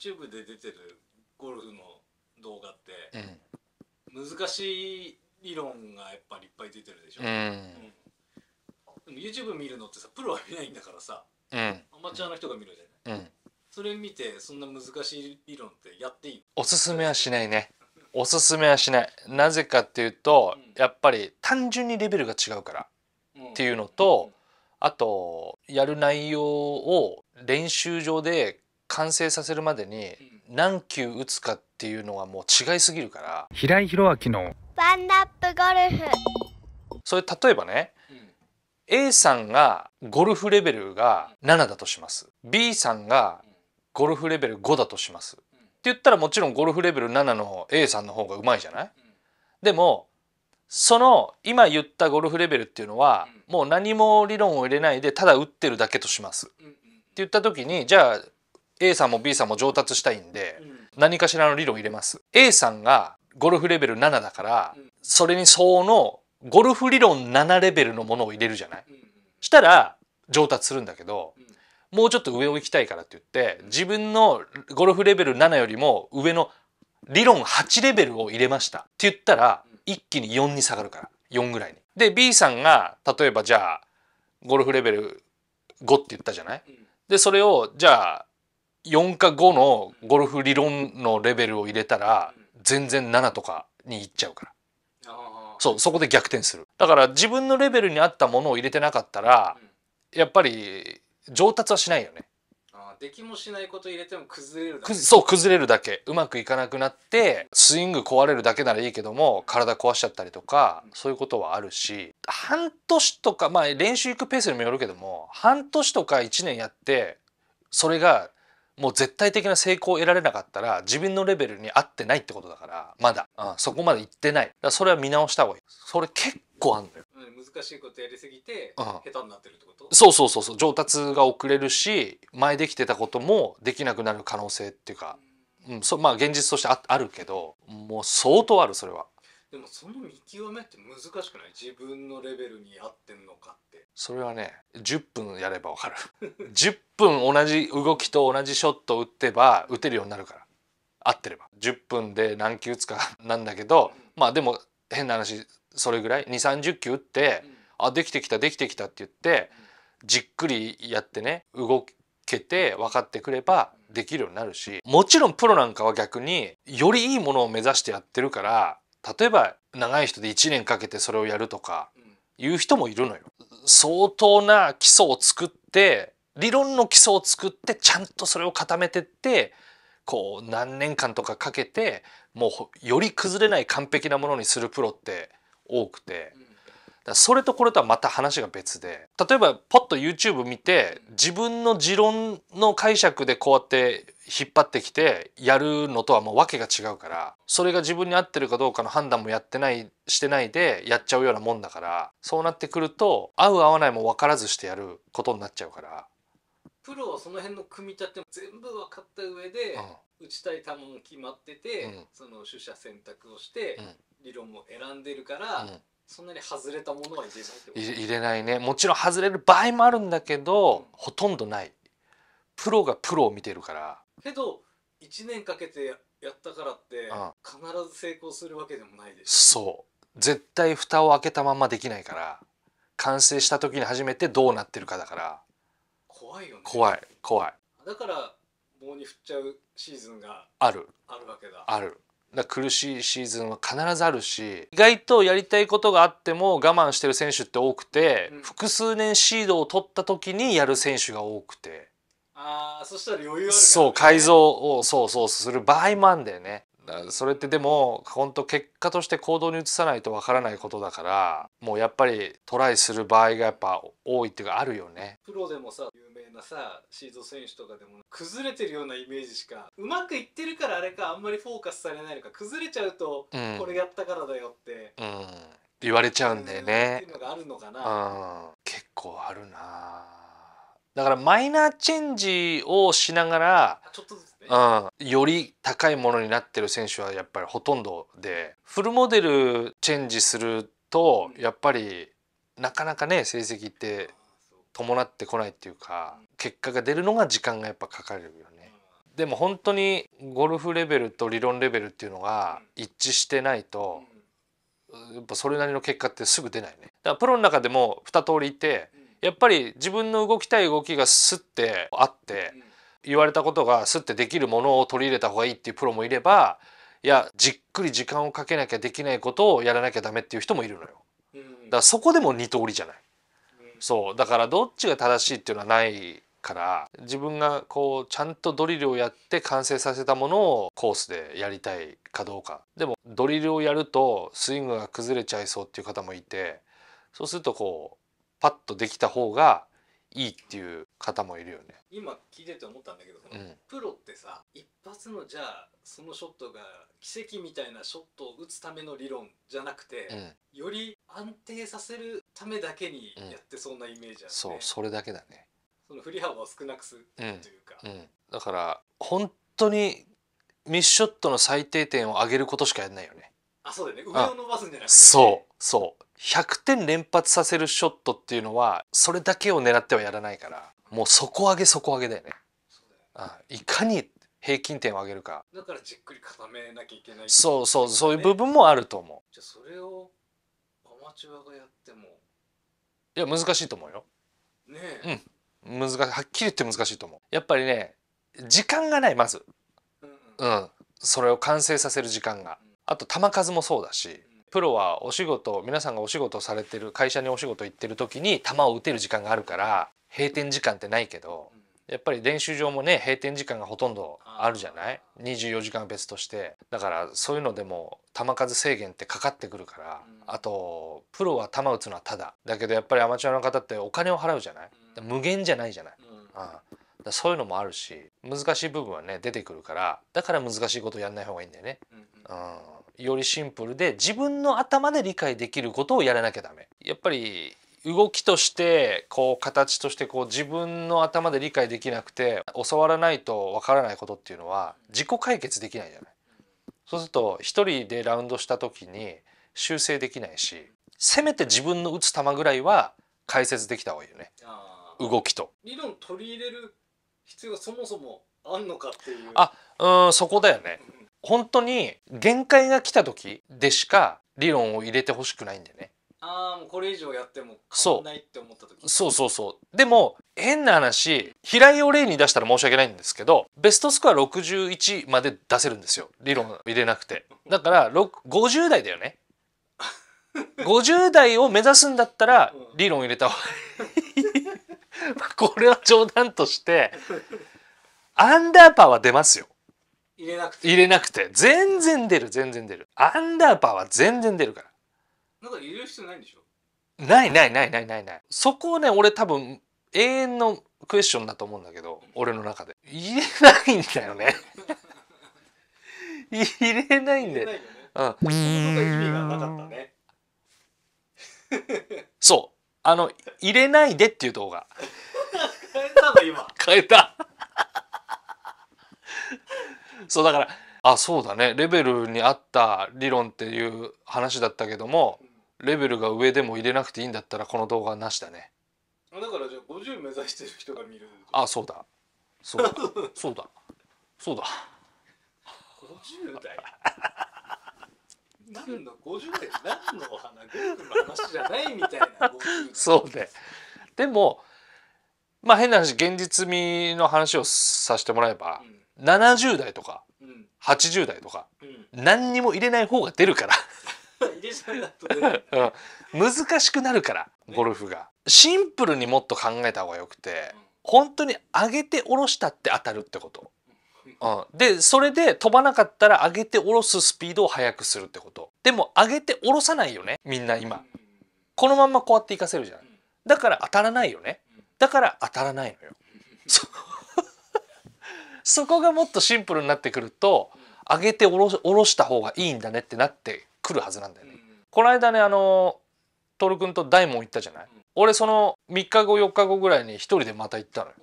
YouTube で出てるゴルフの動画って、ええ、難しい理論がやっぱりいっぱい出てるでしょ、ええうん、YouTube 見るのってさプロは見ないんだからさ、ええ、アマチュアの人が見るじゃない、ええ、それ見てそんな難しい理論ってやっていいおすすめはしないねおすすめはしないなぜかっていうと、うん、やっぱり単純にレベルが違うからっていうのと、うん、あとやる内容を練習場で完成させるまでに何球打つかっていうのはもう違いすぎるから平井宏明のワンナップゴルフそれ例えばね、うん、A さんがゴルフレベルが7だとします B さんがゴルフレベル5だとします、うん、って言ったらもちろんゴルフレベル7の A さんの方がうまいじゃない、うん、でもその今言ったゴルフレベルっていうのは、もう何も理論を入れないでただ打ってるだけとします、って言った時にじゃあ A さんも B さんも上達したいんで、何かしらの理論入れます A さんがゴルフレベル7だから、それに相応のゴルフ理論7レベルのものを入れるじゃない、したら上達するんだけど、もうちょっと上を行きたいからって言って自分のゴルフレベル7よりも上の理論8レベルを入れましたって言ったら一気に4に下がるから4ぐらいに。で B さんが例えばじゃあゴルフレベル5って言ったじゃないでそれをじゃあ4か5のゴルフ理論のレベルを入れたら全然7とかにいっちゃうからそうそこで逆転するだから自分のレベルに合ったものを入れてなかったら、やっぱり上達はしないよねできもしないこと入れても崩れるだけそう崩れるだけうまくいかなくなってスイング壊れるだけならいいけども体壊しちゃったりとかそういうことはあるし半年とかまあ練習行くペースにもよるけども半年とか1年やってそれがもう絶対的な成功を得られなかったら自分のレベルに合ってないってことだからまだ、うん、そこまで行ってないだそれは見直した方がいいそれ結構あんのよ難しいことやりすぎて、下手になってるってことそうそうそうそう上達が遅れるし前できてたこともできなくなる可能性っていうか、うん、うん、そまあ現実としてああるけどもう相当あるそれはでもその見極めって難しくない自分のレベルに合ってんのかってそれはね10分やればわかる10 分同じ動きと同じショットを打ってば打てるようになるから合ってれば10分で何球打つか なんだけど、うん、まあでも変な話それぐらい2 3 0球打って、うん、あできてきたできてきたって言って、うん、じっくりやってね動けて分かってくればできるようになるしもちろんプロなんかは逆によりいいものを目指してやってるから例えば長い人で1年かけてそれをやるとかいう人もいるのよ。相当な基礎を作って理論の基礎を作ってちゃんとそれを固めてってこう何年間とかかけてもうより崩れない完璧なものにするプロって多くて、うそれとこれとはまた話が別で例えばポッと YouTube 見て自分の持論の解釈でこうやって引っ張ってきてやるのとはもう訳が違うからそれが自分に合ってるかどうかの判断もやってないしてないでやっちゃうようなもんだからそうなってくると合う合わないも分からずしてやることになっちゃうからプロはその辺の組み立ても全部分かった上で、うん、打ちたい球も決まってて、うん、その取捨選択をして、うん、理論も選んでるから、そんなに外れたものは入れないってこと入れないねもちろん外れる場合もあるんだけど、うん、ほとんどないプロがプロを見てるからけど1年かけてやったからって、うん、必ず成功するわけでもないでしょそう絶対蓋を開けたままできないから完成した時に初めてどうなってるかだから怖いよね怖い怖いだから棒に振っちゃうシーズンがあるあるわけだあるな苦しいシーズンは必ずあるし意外とやりたいことがあっても我慢してる選手って多くて、うん、複数年シードを取った時にやる選手が多くてああそしたら余裕ある、ね、そう改造をそうそうする場合もあんだよねそれってでも本当結果として行動に移さないとわからないことだからもうやっぱりトライする場合がやっぱ多いっていうかあるよねプロでもさ有名なさシード選手とかでも崩れてるようなイメージしかうまくいってるからあれかあんまりフォーカスされないのか崩れちゃうと、これやったからだよって、うん、言われちゃうんだよね。っていうのがあるのかな。うん、結構あるなだからマイナーチェンジをしながらね、うん、より高いものになってる選手はやっぱりほとんどでフルモデルチェンジするとやっぱりなかなかね成績って伴ってこないっていうか結果が出るのが時間がやっぱかかるよね。でも本当にゴルフレベルと理論レベルっていうのが一致してないとやっぱそれなりの結果ってすぐ出ないね。だからプロの中でも2通りいてやっぱり自分の動きたい動きがスッてあって言われたことがスッてできるものを取り入れた方がいいっていうプロもいればいやじっくり時間をかけなきゃできないことをやらなきゃダメっていう人もいるのよ。だからそこでも二通りじゃない。そうだからどっちが正しいっていうのはないから自分がこうちゃんとドリルをやって完成させたものをコースでやりたいかどうかでもドリルをやるとスイングが崩れちゃいそうっていう方もいてそうするとこうパッとできた方がいいっていう方もいるよね今聞いてて思ったんだけど、うん、プロってさ一発のじゃあそのショットが奇跡みたいなショットを打つための理論じゃなくて、うん、より安定させるためだけにやってそうなイメージある、ねうん、そうそれだけだねその振り幅を少なくするというか、だから本当にミスショットの最低点を上げることしかやらないよねあそうだね上を伸ばすんじゃなくて、ね、そうそう100点連発させるショットっていうのはそれだけを狙ってはやらないからもう底上げ底上げだよねあいかに平均点を上げるかだからじっくり固めなきゃいけない、ね、そうそうそういう部分もあると思うじゃあそれをアマチュアがやってもいや難しいと思うよねえうん難しいはっきり言って難しいと思うやっぱりね時間がないまず、うん、うん、それを完成させる時間が、うん、あと球数もそうだし、プロはお仕事皆さんがお仕事されてる会社にお仕事行ってる時に球を打てる時間があるから閉店時間ってないけど、やっぱり練習場もね閉店時間がほとんどあるじゃない24時間別としてだからそういうのでも球数制限ってかかってくるから、あとプロは球打つのはただだけどやっぱりアマチュアの方ってお金を払うじゃない無限じゃないじゃない、うんだそういうのもあるし難しい部分はね出てくるからだから難しいことやんない方がいいんだよね。うん、うんよりシンプルで自分の頭で理解できることをやらなきゃダメ。やっぱり動きとしてこう形としてこう自分の頭で理解できなくて教わらないとわからないことっていうのは自己解決できないじゃないそうすると一人でラウンドした時に修正できないしせめて自分の打つ球ぐらいは解説できた方がいいよね動きと理論取り入れる必要がそもそもあんのかっていうあうんそこだよね本当に限界が来た時でしか理論を入れてほしくないんでね。あもうこれ以上やっても変わんないって思った時そうそうそうでも変な話平井を例に出したら申し訳ないんですけどベストスコア61まで出せるんですよ理論入れなくてだから50代だよね50 代を目指すんだったら理論入れた方がいい これは冗談としてアンダーパーは出ますよ入れなくて入れなくて全然出る全然出るアンダーパーは全然出るからなんか入れる必要ないんでしょないないないないないないそこをね俺多分永遠のクエスチョンだと思うんだけど俺の中で入れないんだよね 入れないんだよ、ね、うん、ね、そうあの入れないでっていう動画 変えたの今変えたそうだからあそうだねレベルに合った理論っていう話だったけどもレベルが上でも入れなくていいんだったらこの動画はなしだねだからじゃあ50目指してる人が見るあそうだそうだそうだそうだ50代何の50代何のお花グーグの話じゃないみたいなそうででもまあ変な話現実味の話をさせてもらえば、うん70代とか、うん、80代とか、うん、何にも入れない方が出るから うん、難しくなるからゴルフが、ね、シンプルにもっと考えた方がよくて、うん、本当に上げて下ろしたって当たるってこと、うん、でそれで飛ばなかったら上げて下ろすスピードを速くするってことでも上げて下ろさないよねみんな今、このままこうやって活かせるじゃんだから当たらないよねだから当たらないのよ、そ うそこがもっとシンプルになってくると上げて下ろ下ろした方がいいんだねってなってくるはずなんだよね。この間ねあの徹君と大門行ったじゃない、俺その3日後4日後ぐらいに一人でまた行ったのよ。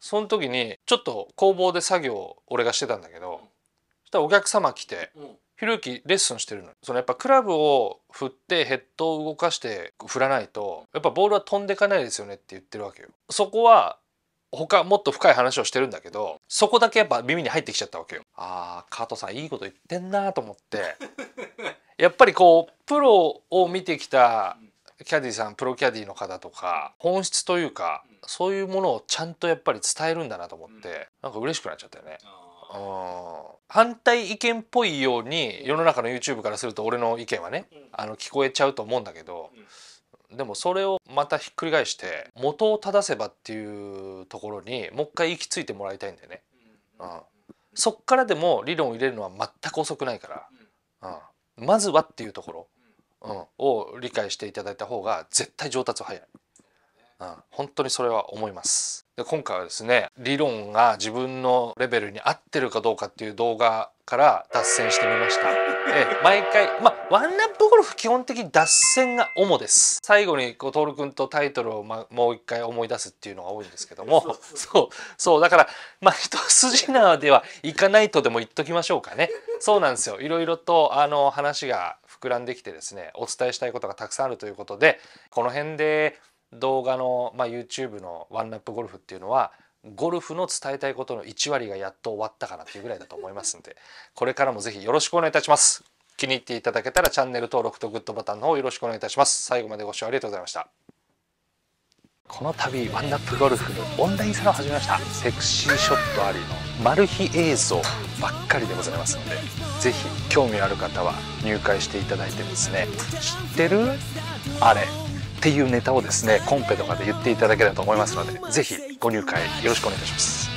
その時にちょっと工房で作業を俺がしてたんだけど、したらお客様来て、ひろゆきレッスンしてるのそのやっぱクラブを振ってヘッドを動かして振らないとやっぱボールは飛んでかないですよねって言ってるわけよ。そこは他もっと深い話をしてるんだけどそこだけやっぱ耳に入ってきちゃったわけよ。あー加藤さんいいこと言ってんなと思って やっぱりこうプロを見てきたキャディさんプロキャディの方とか本質というかそういうものをちゃんとやっぱり伝えるんだなと思ってなんか嬉しくなっちゃったよね。うん反対意見っぽいように世の中の YouTube からすると俺の意見はねあの聞こえちゃうと思うんだけど。でもそれをまたひっくり返して元を正せばっていうところにもう一回行き着いてもらいたいんだよね。うん、そっからでも理論を入れるのは全く遅くないから、うん、まずはっていうところ、うん、を理解していただいた方が絶対上達早い。うん、本当にそれは思いますで今回はですね理論が自分のレベルに合ってるかどうかっていう動画から脱線してみました。え毎回まワンナップゴルフ基本的に脱線が主です。最後にこう徹君とタイトルを、ま、もう一回思い出すっていうのが多いんですけどもそうそうだからまあ一筋縄ではいかないとでも言っときましょうかね。そうなんですよいろいろとあの話が膨らんできてですねお伝えしたいことがたくさんあるということでこの辺で動画の、まあ、YouTube のワンナップゴルフっていうのはゴルフの伝えたいことの1割がやっと終わったかなっていうぐらいだと思いますんでこれからも是非よろしくお願いいたします。気に入っていただけたらチャンネル登録とグッドボタンの方よろしくお願いいたします最後までご視聴ありがとうございましたこの度ワンナップゴルフのオンラインサロン始めましたセクシーショットありのマル秘映像ばっかりでございますので是非興味ある方は入会していただいてですね知ってるあれっていうネタをですねコンペとかで言っていただければと思いますので是非ご入会よろしくお願いいたします